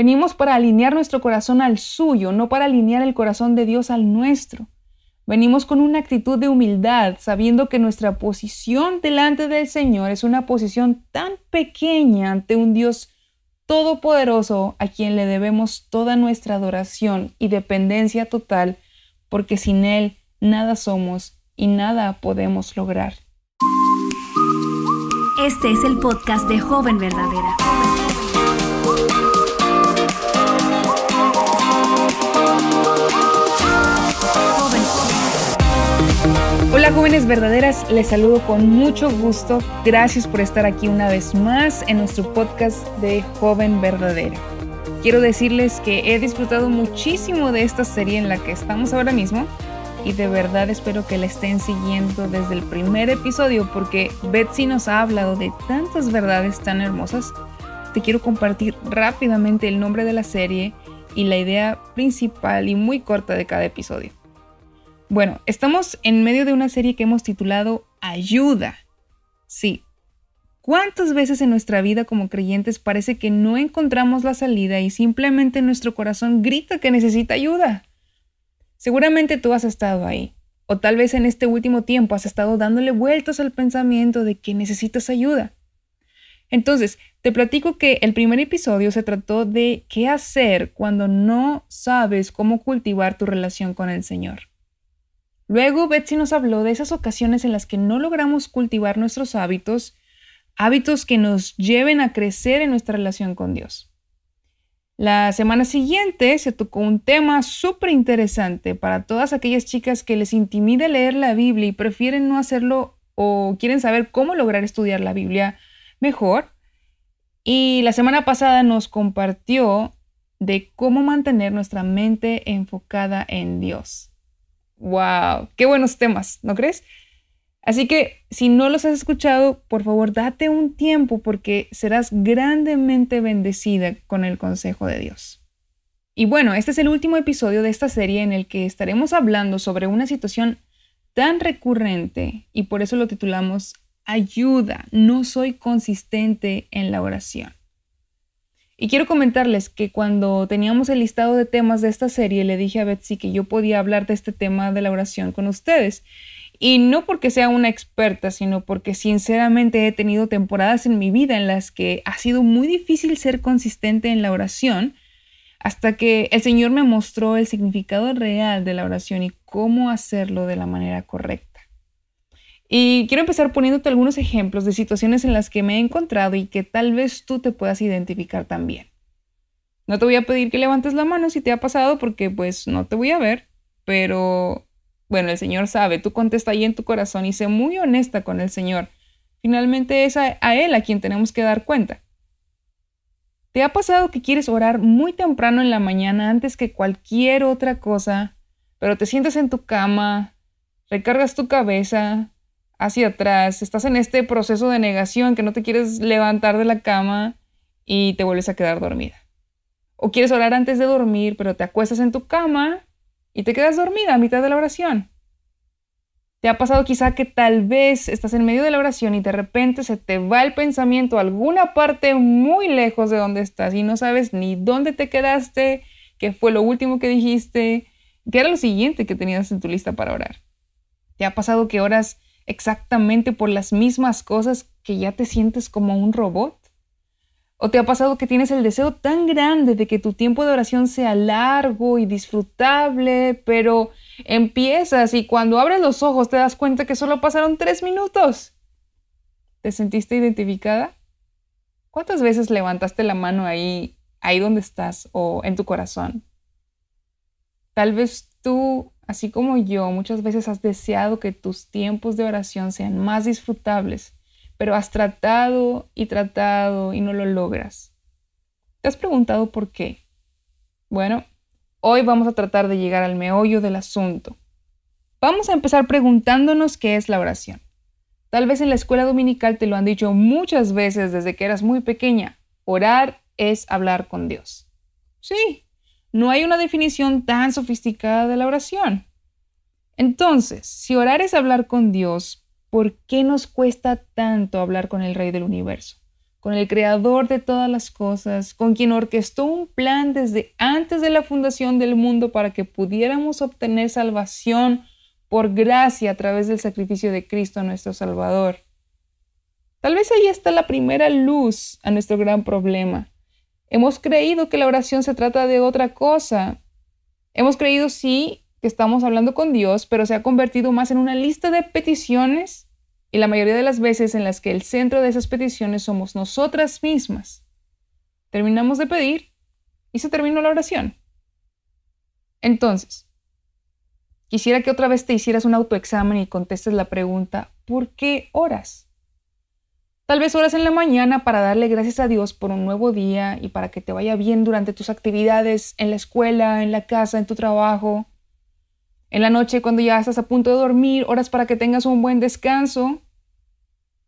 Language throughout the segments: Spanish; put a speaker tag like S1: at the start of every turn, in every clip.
S1: Venimos para alinear nuestro corazón al suyo, no para alinear el corazón de Dios al nuestro. Venimos con una actitud de humildad, sabiendo que nuestra posición delante del Señor es una posición tan pequeña ante un Dios todopoderoso a quien le debemos toda nuestra adoración y dependencia total, porque sin Él nada somos y nada podemos lograr. Este es el podcast de Joven Verdadera. Hola jóvenes verdaderas, les saludo con mucho gusto. Gracias por estar aquí una vez más en nuestro podcast de Joven Verdadera. Quiero decirles que he disfrutado muchísimo de esta serie en la que estamos ahora mismo y de verdad espero que la estén siguiendo desde el primer episodio porque Betsy nos ha hablado de tantas verdades tan hermosas. Te quiero compartir rápidamente el nombre de la serie y la idea principal y muy corta de cada episodio. Bueno, estamos en medio de una serie que hemos titulado Ayuda. Sí. ¿Cuántas veces en nuestra vida como creyentes parece que no encontramos la salida y simplemente nuestro corazón grita que necesita ayuda? Seguramente tú has estado ahí, o tal vez en este último tiempo has estado dándole vueltas al pensamiento de que necesitas ayuda. Entonces, te platico que el primer episodio se trató de qué hacer cuando no sabes cómo cultivar tu relación con el Señor. Luego Betsy nos habló de esas ocasiones en las que no logramos cultivar nuestros hábitos, hábitos que nos lleven a crecer en nuestra relación con Dios. La semana siguiente se tocó un tema súper interesante para todas aquellas chicas que les intimida leer la Biblia y prefieren no hacerlo o quieren saber cómo lograr estudiar la Biblia mejor. Y la semana pasada nos compartió de cómo mantener nuestra mente enfocada en Dios. ¡Wow! ¡Qué buenos temas! ¿No crees? Así que si no los has escuchado, por favor date un tiempo porque serás grandemente bendecida con el consejo de Dios. Y bueno, este es el último episodio de esta serie en el que estaremos hablando sobre una situación tan recurrente y por eso lo titulamos Ayuda, no soy consistente en la oración. Y quiero comentarles que cuando teníamos el listado de temas de esta serie, le dije a Betsy que yo podía hablar de este tema de la oración con ustedes. Y no porque sea una experta, sino porque sinceramente he tenido temporadas en mi vida en las que ha sido muy difícil ser consistente en la oración hasta que el Señor me mostró el significado real de la oración y cómo hacerlo de la manera correcta. Y quiero empezar poniéndote algunos ejemplos de situaciones en las que me he encontrado y que tal vez tú te puedas identificar también. No te voy a pedir que levantes la mano si te ha pasado porque pues no te voy a ver, pero bueno, el Señor sabe, tú contesta ahí en tu corazón y sé muy honesta con el Señor. Finalmente es a, a Él a quien tenemos que dar cuenta. ¿Te ha pasado que quieres orar muy temprano en la mañana antes que cualquier otra cosa, pero te sientas en tu cama, recargas tu cabeza, hacia atrás, estás en este proceso de negación que no te quieres levantar de la cama y te vuelves a quedar dormida. O quieres orar antes de dormir, pero te acuestas en tu cama y te quedas dormida a mitad de la oración. Te ha pasado quizá que tal vez estás en medio de la oración y de repente se te va el pensamiento a alguna parte muy lejos de donde estás y no sabes ni dónde te quedaste, qué fue lo último que dijiste, qué era lo siguiente que tenías en tu lista para orar. Te ha pasado que oras exactamente por las mismas cosas que ya te sientes como un robot? ¿O te ha pasado que tienes el deseo tan grande de que tu tiempo de oración sea largo y disfrutable, pero empiezas y cuando abres los ojos te das cuenta que solo pasaron tres minutos? ¿Te sentiste identificada? ¿Cuántas veces levantaste la mano ahí, ahí donde estás o en tu corazón? Tal vez tú Así como yo, muchas veces has deseado que tus tiempos de oración sean más disfrutables, pero has tratado y tratado y no lo logras. ¿Te has preguntado por qué? Bueno, hoy vamos a tratar de llegar al meollo del asunto. Vamos a empezar preguntándonos qué es la oración. Tal vez en la escuela dominical te lo han dicho muchas veces desde que eras muy pequeña. Orar es hablar con Dios. Sí, no hay una definición tan sofisticada de la oración. Entonces, si orar es hablar con Dios, ¿por qué nos cuesta tanto hablar con el Rey del Universo? Con el Creador de todas las cosas, con quien orquestó un plan desde antes de la fundación del mundo para que pudiéramos obtener salvación por gracia a través del sacrificio de Cristo nuestro Salvador. Tal vez ahí está la primera luz a nuestro gran problema. Hemos creído que la oración se trata de otra cosa. Hemos creído, sí, que estamos hablando con Dios, pero se ha convertido más en una lista de peticiones y la mayoría de las veces en las que el centro de esas peticiones somos nosotras mismas. Terminamos de pedir y se terminó la oración. Entonces, quisiera que otra vez te hicieras un autoexamen y contestes la pregunta, ¿por qué oras? Tal vez horas en la mañana para darle gracias a Dios por un nuevo día y para que te vaya bien durante tus actividades en la escuela, en la casa, en tu trabajo. En la noche cuando ya estás a punto de dormir, horas para que tengas un buen descanso.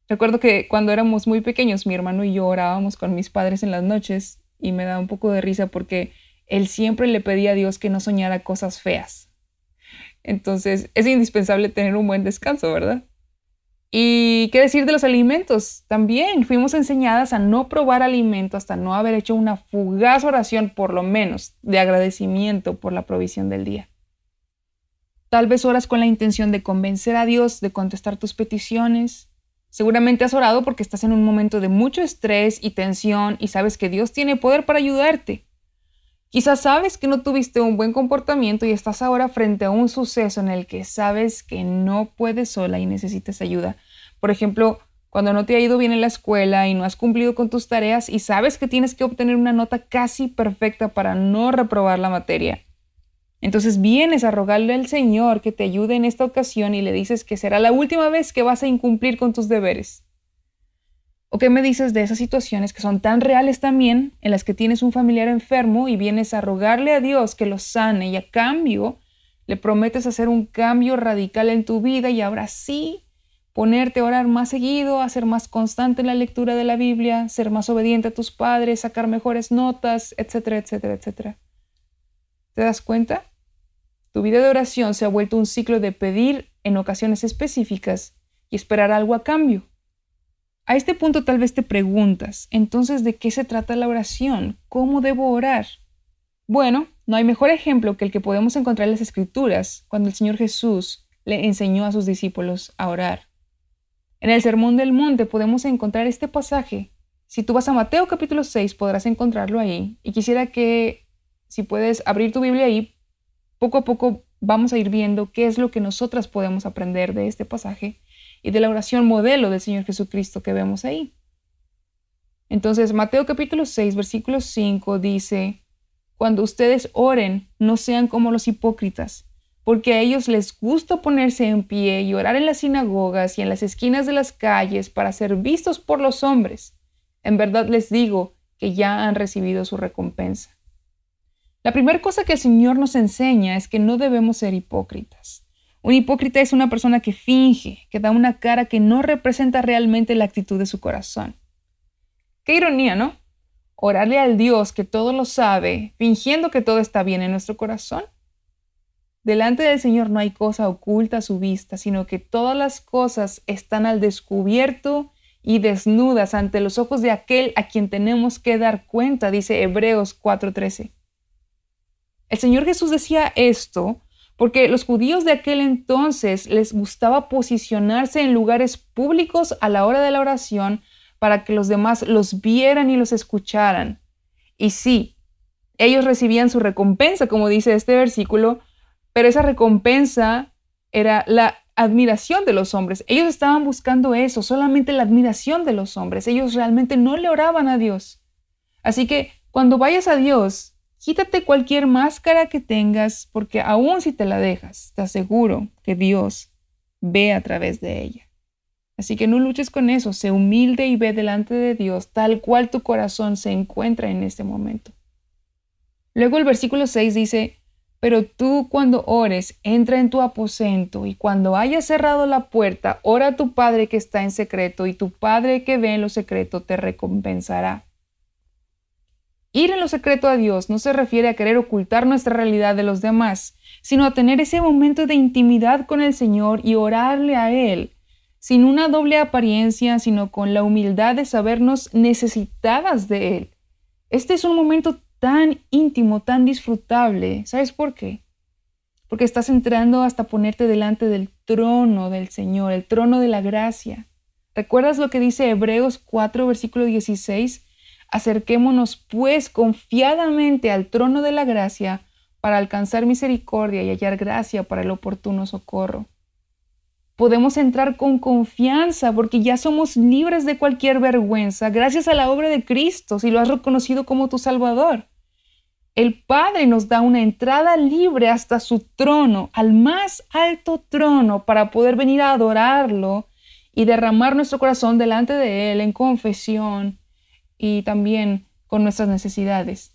S1: Recuerdo que cuando éramos muy pequeños, mi hermano y yo orábamos con mis padres en las noches y me da un poco de risa porque él siempre le pedía a Dios que no soñara cosas feas. Entonces es indispensable tener un buen descanso, ¿verdad? ¿Y qué decir de los alimentos? También fuimos enseñadas a no probar alimento hasta no haber hecho una fugaz oración, por lo menos, de agradecimiento por la provisión del día. Tal vez oras con la intención de convencer a Dios de contestar tus peticiones. Seguramente has orado porque estás en un momento de mucho estrés y tensión y sabes que Dios tiene poder para ayudarte. Quizás sabes que no tuviste un buen comportamiento y estás ahora frente a un suceso en el que sabes que no puedes sola y necesitas ayuda. Por ejemplo, cuando no te ha ido bien en la escuela y no has cumplido con tus tareas y sabes que tienes que obtener una nota casi perfecta para no reprobar la materia. Entonces vienes a rogarle al Señor que te ayude en esta ocasión y le dices que será la última vez que vas a incumplir con tus deberes. ¿O qué me dices de esas situaciones que son tan reales también, en las que tienes un familiar enfermo y vienes a rogarle a Dios que lo sane y a cambio le prometes hacer un cambio radical en tu vida y ahora sí ponerte a orar más seguido, a ser más constante en la lectura de la Biblia, ser más obediente a tus padres, sacar mejores notas, etcétera, etcétera, etcétera? ¿Te das cuenta? Tu vida de oración se ha vuelto un ciclo de pedir en ocasiones específicas y esperar algo a cambio a este punto tal vez te preguntas, entonces, ¿de qué se trata la oración? ¿Cómo debo orar? Bueno, no hay mejor ejemplo que el que podemos encontrar en las Escrituras cuando el Señor Jesús le enseñó a sus discípulos a orar. En el Sermón del Monte podemos encontrar este pasaje. Si tú vas a Mateo capítulo 6 podrás encontrarlo ahí. Y quisiera que, si puedes abrir tu Biblia ahí, poco a poco vamos a ir viendo qué es lo que nosotras podemos aprender de este pasaje y de la oración modelo del Señor Jesucristo que vemos ahí. Entonces, Mateo capítulo 6, versículo 5 dice, cuando ustedes oren, no sean como los hipócritas, porque a ellos les gusta ponerse en pie y orar en las sinagogas y en las esquinas de las calles para ser vistos por los hombres. En verdad les digo que ya han recibido su recompensa. La primera cosa que el Señor nos enseña es que no debemos ser hipócritas. Un hipócrita es una persona que finge, que da una cara que no representa realmente la actitud de su corazón. Qué ironía, ¿no? Orarle al Dios que todo lo sabe, fingiendo que todo está bien en nuestro corazón. Delante del Señor no hay cosa oculta a su vista, sino que todas las cosas están al descubierto y desnudas ante los ojos de aquel a quien tenemos que dar cuenta, dice Hebreos 4:13. El Señor Jesús decía esto porque los judíos de aquel entonces les gustaba posicionarse en lugares públicos a la hora de la oración para que los demás los vieran y los escucharan. Y sí, ellos recibían su recompensa, como dice este versículo, pero esa recompensa era la admiración de los hombres. Ellos estaban buscando eso, solamente la admiración de los hombres. Ellos realmente no le oraban a Dios. Así que cuando vayas a Dios, Quítate cualquier máscara que tengas, porque aún si te la dejas, te aseguro que Dios ve a través de ella. Así que no luches con eso, sé humilde y ve delante de Dios, tal cual tu corazón se encuentra en este momento. Luego el versículo 6 dice, pero tú cuando ores, entra en tu aposento y cuando hayas cerrado la puerta, ora a tu Padre que está en secreto y tu Padre que ve en lo secreto te recompensará. Ir en lo secreto a Dios no se refiere a querer ocultar nuestra realidad de los demás, sino a tener ese momento de intimidad con el Señor y orarle a Él, sin una doble apariencia, sino con la humildad de sabernos necesitadas de Él. Este es un momento tan íntimo, tan disfrutable. ¿Sabes por qué? Porque estás entrando hasta ponerte delante del trono del Señor, el trono de la gracia. ¿Recuerdas lo que dice Hebreos 4, versículo 16? Acerquémonos, pues, confiadamente al trono de la gracia para alcanzar misericordia y hallar gracia para el oportuno socorro. Podemos entrar con confianza porque ya somos libres de cualquier vergüenza gracias a la obra de Cristo, si lo has reconocido como tu Salvador. El Padre nos da una entrada libre hasta su trono, al más alto trono, para poder venir a adorarlo y derramar nuestro corazón delante de Él en confesión y también con nuestras necesidades.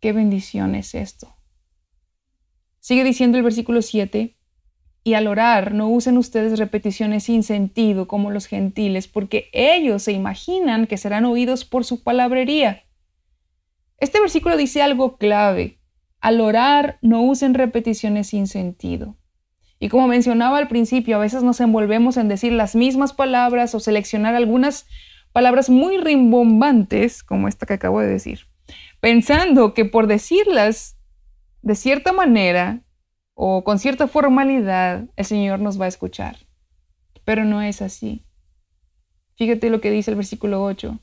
S1: Qué bendición es esto. Sigue diciendo el versículo 7, y al orar no usen ustedes repeticiones sin sentido como los gentiles, porque ellos se imaginan que serán oídos por su palabrería. Este versículo dice algo clave. Al orar no usen repeticiones sin sentido. Y como mencionaba al principio, a veces nos envolvemos en decir las mismas palabras o seleccionar algunas palabras muy rimbombantes como esta que acabo de decir, pensando que por decirlas de cierta manera o con cierta formalidad, el Señor nos va a escuchar. Pero no es así. Fíjate lo que dice el versículo 8.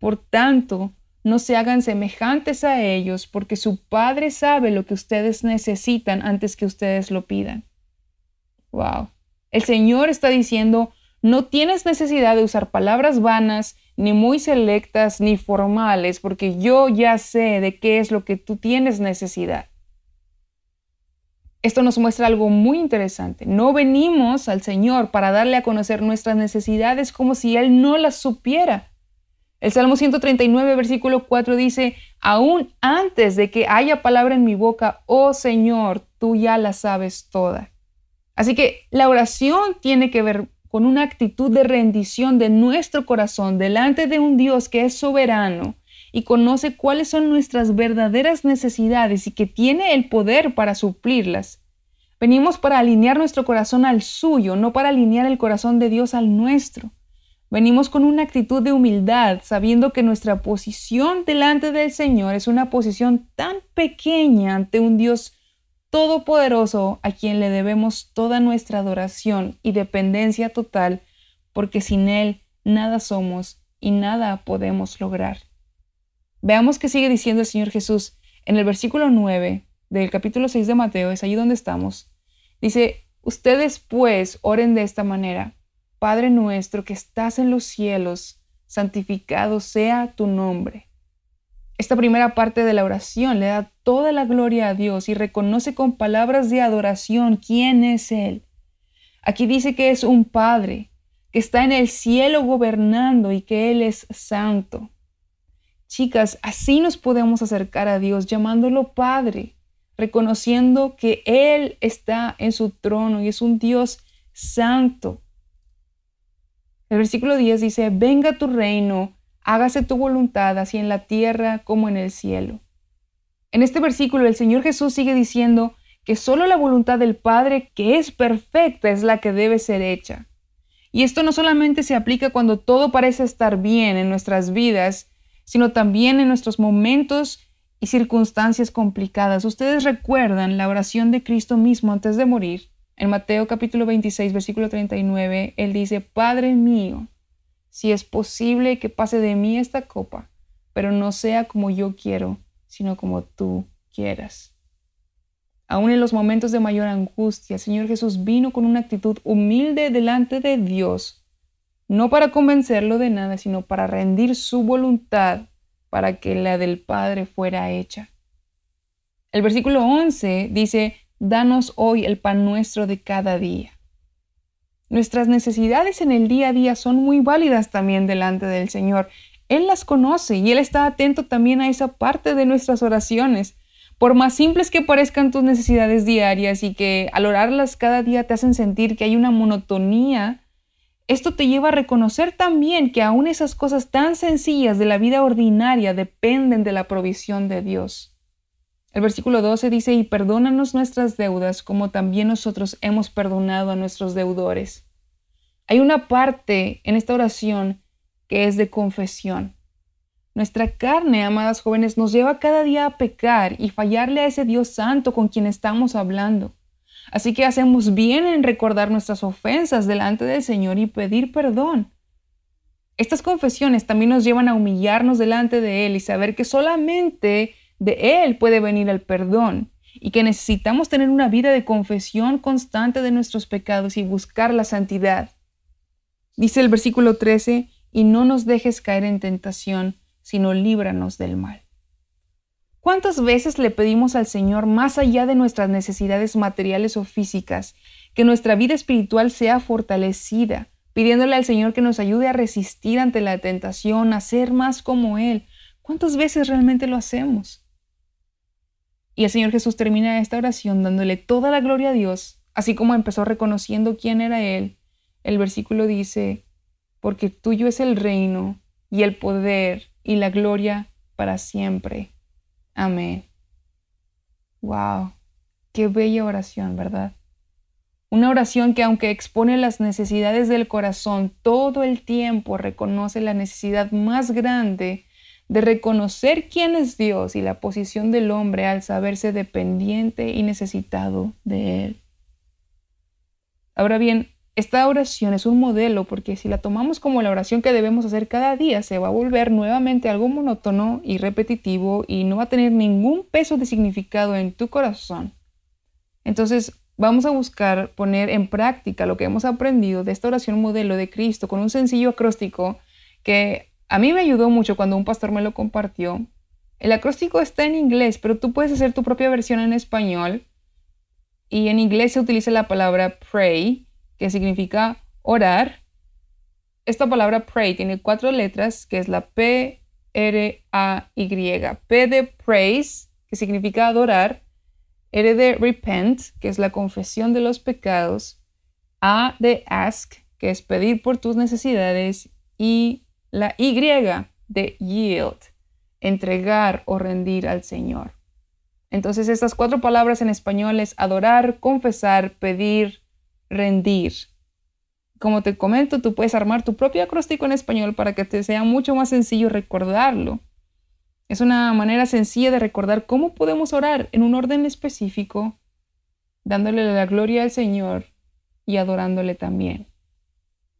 S1: Por tanto, no se hagan semejantes a ellos, porque su Padre sabe lo que ustedes necesitan antes que ustedes lo pidan. Wow. El Señor está diciendo, no tienes necesidad de usar palabras vanas, ni muy selectas, ni formales, porque yo ya sé de qué es lo que tú tienes necesidad. Esto nos muestra algo muy interesante. No venimos al Señor para darle a conocer nuestras necesidades como si Él no las supiera. El Salmo 139, versículo 4 dice, aún antes de que haya palabra en mi boca, oh Señor, tú ya la sabes toda. Así que la oración tiene que ver con una actitud de rendición de nuestro corazón delante de un Dios que es soberano y conoce cuáles son nuestras verdaderas necesidades y que tiene el poder para suplirlas. Venimos para alinear nuestro corazón al suyo, no para alinear el corazón de Dios al nuestro. Venimos con una actitud de humildad, sabiendo que nuestra posición delante del Señor es una posición tan pequeña ante un Dios todopoderoso a quien le debemos toda nuestra adoración y dependencia total, porque sin Él nada somos y nada podemos lograr. Veamos qué sigue diciendo el Señor Jesús en el versículo 9 del capítulo 6 de Mateo, es allí donde estamos. Dice, ustedes pues oren de esta manera, Padre nuestro que estás en los cielos, santificado sea tu nombre esta primera parte de la oración le da toda la gloria a Dios y reconoce con palabras de adoración quién es Él. Aquí dice que es un Padre, que está en el cielo gobernando y que Él es santo. Chicas, así nos podemos acercar a Dios llamándolo Padre, reconociendo que Él está en su trono y es un Dios santo. El versículo 10 dice, venga tu reino hágase tu voluntad así en la tierra como en el cielo. En este versículo el Señor Jesús sigue diciendo que solo la voluntad del Padre, que es perfecta, es la que debe ser hecha. Y esto no solamente se aplica cuando todo parece estar bien en nuestras vidas, sino también en nuestros momentos y circunstancias complicadas. Ustedes recuerdan la oración de Cristo mismo antes de morir. En Mateo capítulo 26, versículo 39, Él dice, Padre mío, si es posible que pase de mí esta copa, pero no sea como yo quiero, sino como tú quieras. Aún en los momentos de mayor angustia, Señor Jesús vino con una actitud humilde delante de Dios, no para convencerlo de nada, sino para rendir su voluntad para que la del Padre fuera hecha. El versículo 11 dice, Danos hoy el pan nuestro de cada día. Nuestras necesidades en el día a día son muy válidas también delante del Señor. Él las conoce y Él está atento también a esa parte de nuestras oraciones. Por más simples que parezcan tus necesidades diarias y que al orarlas cada día te hacen sentir que hay una monotonía, esto te lleva a reconocer también que aún esas cosas tan sencillas de la vida ordinaria dependen de la provisión de Dios. El versículo 12 dice, y perdónanos nuestras deudas como también nosotros hemos perdonado a nuestros deudores. Hay una parte en esta oración que es de confesión. Nuestra carne, amadas jóvenes, nos lleva cada día a pecar y fallarle a ese Dios santo con quien estamos hablando. Así que hacemos bien en recordar nuestras ofensas delante del Señor y pedir perdón. Estas confesiones también nos llevan a humillarnos delante de Él y saber que solamente de Él puede venir el perdón y que necesitamos tener una vida de confesión constante de nuestros pecados y buscar la santidad. Dice el versículo 13, y no nos dejes caer en tentación, sino líbranos del mal. ¿Cuántas veces le pedimos al Señor, más allá de nuestras necesidades materiales o físicas, que nuestra vida espiritual sea fortalecida, pidiéndole al Señor que nos ayude a resistir ante la tentación, a ser más como Él? ¿Cuántas veces realmente lo hacemos? Y el Señor Jesús termina esta oración dándole toda la gloria a Dios, así como empezó reconociendo quién era Él. El versículo dice, porque tuyo es el reino y el poder y la gloria para siempre. Amén. ¡Wow! Qué bella oración, ¿verdad? Una oración que aunque expone las necesidades del corazón todo el tiempo, reconoce la necesidad más grande de reconocer quién es Dios y la posición del hombre al saberse dependiente y necesitado de Él. Ahora bien, esta oración es un modelo porque si la tomamos como la oración que debemos hacer cada día, se va a volver nuevamente algo monótono y repetitivo y no va a tener ningún peso de significado en tu corazón. Entonces, vamos a buscar poner en práctica lo que hemos aprendido de esta oración modelo de Cristo con un sencillo acróstico que a mí me ayudó mucho cuando un pastor me lo compartió. El acróstico está en inglés, pero tú puedes hacer tu propia versión en español. Y en inglés se utiliza la palabra pray, que significa orar. Esta palabra pray tiene cuatro letras, que es la P, R, A, Y. P de praise, que significa adorar. R de repent, que es la confesión de los pecados. A de ask, que es pedir por tus necesidades. Y la Y de yield, entregar o rendir al Señor. Entonces estas cuatro palabras en español es adorar, confesar, pedir, rendir. Como te comento, tú puedes armar tu propio acróstico en español para que te sea mucho más sencillo recordarlo. Es una manera sencilla de recordar cómo podemos orar en un orden específico, dándole la gloria al Señor y adorándole también.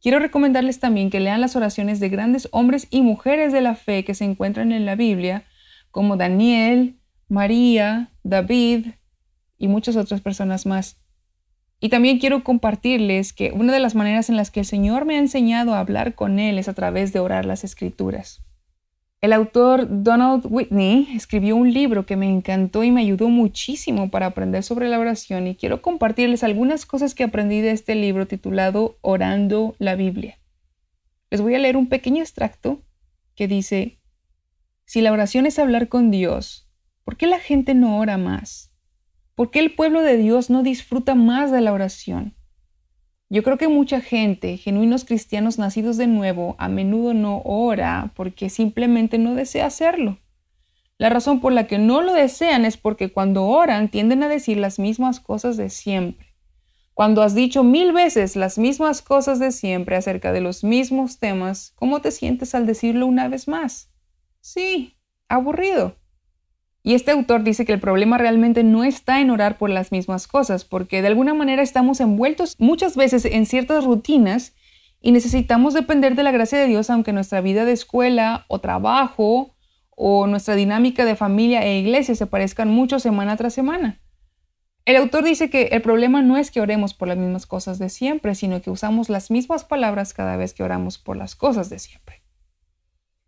S1: Quiero recomendarles también que lean las oraciones de grandes hombres y mujeres de la fe que se encuentran en la Biblia, como Daniel, María, David y muchas otras personas más. Y también quiero compartirles que una de las maneras en las que el Señor me ha enseñado a hablar con Él es a través de orar las escrituras. El autor Donald Whitney escribió un libro que me encantó y me ayudó muchísimo para aprender sobre la oración y quiero compartirles algunas cosas que aprendí de este libro titulado Orando la Biblia. Les voy a leer un pequeño extracto que dice, si la oración es hablar con Dios, ¿por qué la gente no ora más? ¿Por qué el pueblo de Dios no disfruta más de la oración? Yo creo que mucha gente, genuinos cristianos nacidos de nuevo, a menudo no ora porque simplemente no desea hacerlo. La razón por la que no lo desean es porque cuando oran tienden a decir las mismas cosas de siempre. Cuando has dicho mil veces las mismas cosas de siempre acerca de los mismos temas, ¿cómo te sientes al decirlo una vez más? Sí, aburrido. Y este autor dice que el problema realmente no está en orar por las mismas cosas, porque de alguna manera estamos envueltos muchas veces en ciertas rutinas y necesitamos depender de la gracia de Dios aunque nuestra vida de escuela o trabajo o nuestra dinámica de familia e iglesia se parezcan mucho semana tras semana. El autor dice que el problema no es que oremos por las mismas cosas de siempre, sino que usamos las mismas palabras cada vez que oramos por las cosas de siempre.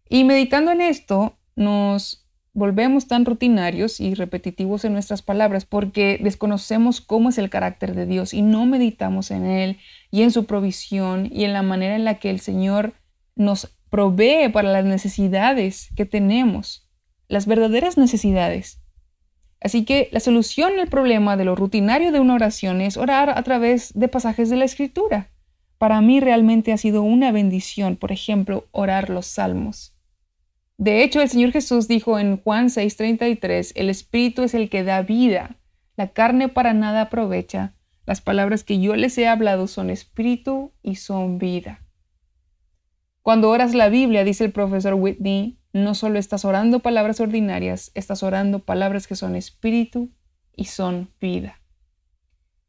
S1: Y meditando en esto, nos volvemos tan rutinarios y repetitivos en nuestras palabras porque desconocemos cómo es el carácter de Dios y no meditamos en Él y en su provisión y en la manera en la que el Señor nos provee para las necesidades que tenemos, las verdaderas necesidades. Así que la solución al problema de lo rutinario de una oración es orar a través de pasajes de la Escritura. Para mí realmente ha sido una bendición, por ejemplo, orar los salmos. De hecho, el Señor Jesús dijo en Juan 6:33, el Espíritu es el que da vida, la carne para nada aprovecha, las palabras que yo les he hablado son espíritu y son vida. Cuando oras la Biblia, dice el profesor Whitney, no solo estás orando palabras ordinarias, estás orando palabras que son espíritu y son vida.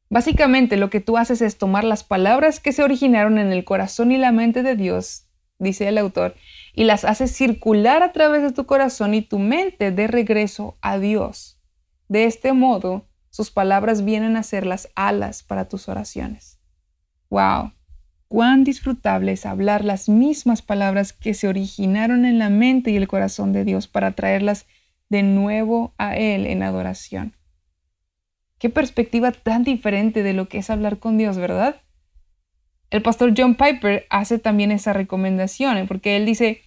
S1: Básicamente lo que tú haces es tomar las palabras que se originaron en el corazón y la mente de Dios, dice el autor, y las haces circular a través de tu corazón y tu mente de regreso a Dios. De este modo, sus palabras vienen a ser las alas para tus oraciones. ¡Wow! Cuán disfrutable es hablar las mismas palabras que se originaron en la mente y el corazón de Dios para traerlas de nuevo a Él en adoración. Qué perspectiva tan diferente de lo que es hablar con Dios, ¿verdad? El pastor John Piper hace también esas recomendaciones, ¿eh? porque él dice,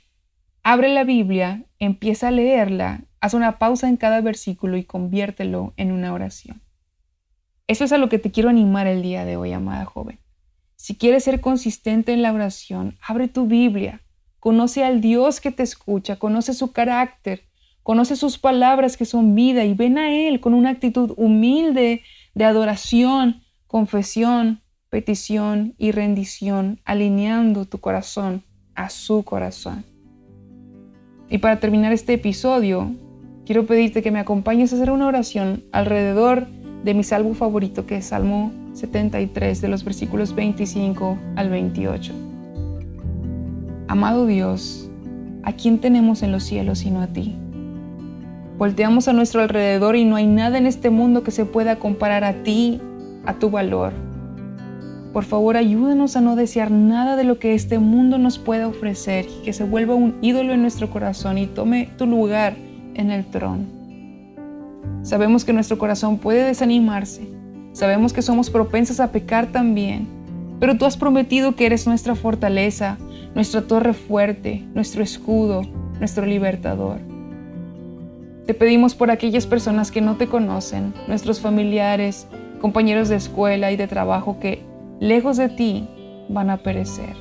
S1: abre la Biblia, empieza a leerla, haz una pausa en cada versículo y conviértelo en una oración. Eso es a lo que te quiero animar el día de hoy, amada joven. Si quieres ser consistente en la oración, abre tu Biblia, conoce al Dios que te escucha, conoce su carácter, conoce sus palabras que son vida y ven a Él con una actitud humilde de adoración, confesión, petición y rendición, alineando tu corazón a su corazón. Y para terminar este episodio, quiero pedirte que me acompañes a hacer una oración alrededor de mi salmo favorito, que es Salmo 73, de los versículos 25 al 28. Amado Dios, ¿a quién tenemos en los cielos sino a ti? Volteamos a nuestro alrededor y no hay nada en este mundo que se pueda comparar a ti, a tu valor, por favor, ayúdanos a no desear nada de lo que este mundo nos pueda ofrecer y que se vuelva un ídolo en nuestro corazón y tome tu lugar en el trono. Sabemos que nuestro corazón puede desanimarse, sabemos que somos propensas a pecar también, pero tú has prometido que eres nuestra fortaleza, nuestra torre fuerte, nuestro escudo, nuestro libertador. Te pedimos por aquellas personas que no te conocen, nuestros familiares, compañeros de escuela y de trabajo que lejos de ti, van a perecer.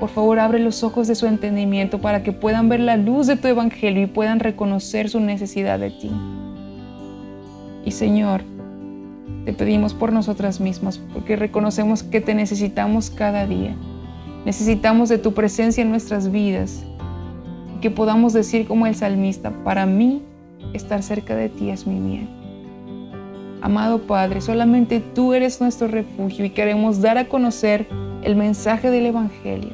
S1: Por favor, abre los ojos de su entendimiento para que puedan ver la luz de tu evangelio y puedan reconocer su necesidad de ti. Y Señor, te pedimos por nosotras mismas, porque reconocemos que te necesitamos cada día. Necesitamos de tu presencia en nuestras vidas. y Que podamos decir como el salmista, para mí estar cerca de ti es mi bien. Amado Padre, solamente tú eres nuestro refugio y queremos dar a conocer el mensaje del Evangelio.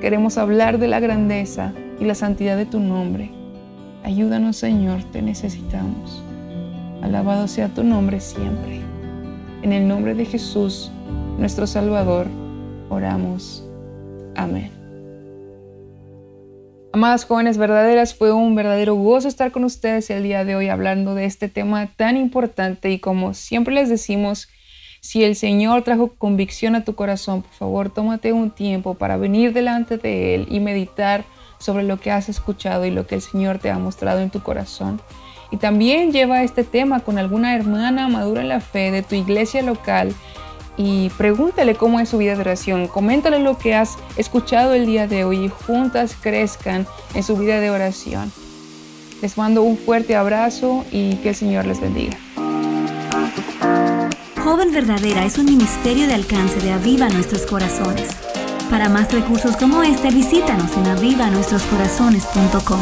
S1: Queremos hablar de la grandeza y la santidad de tu nombre. Ayúdanos Señor, te necesitamos. Alabado sea tu nombre siempre. En el nombre de Jesús, nuestro Salvador, oramos. Amén. Amadas jóvenes verdaderas, fue un verdadero gozo estar con ustedes el día de hoy hablando de este tema tan importante y como siempre les decimos, si el Señor trajo convicción a tu corazón, por favor, tómate un tiempo para venir delante de Él y meditar sobre lo que has escuchado y lo que el Señor te ha mostrado en tu corazón. Y también lleva este tema con alguna hermana madura en la fe de tu iglesia local y pregúntale cómo es su vida de oración, coméntale lo que has escuchado el día de hoy y juntas crezcan en su vida de oración. Les mando un fuerte abrazo y que el Señor les bendiga. Joven Verdadera es un ministerio de alcance de Aviva Nuestros Corazones. Para más recursos como este, visítanos en avivanuestroscorazones.com.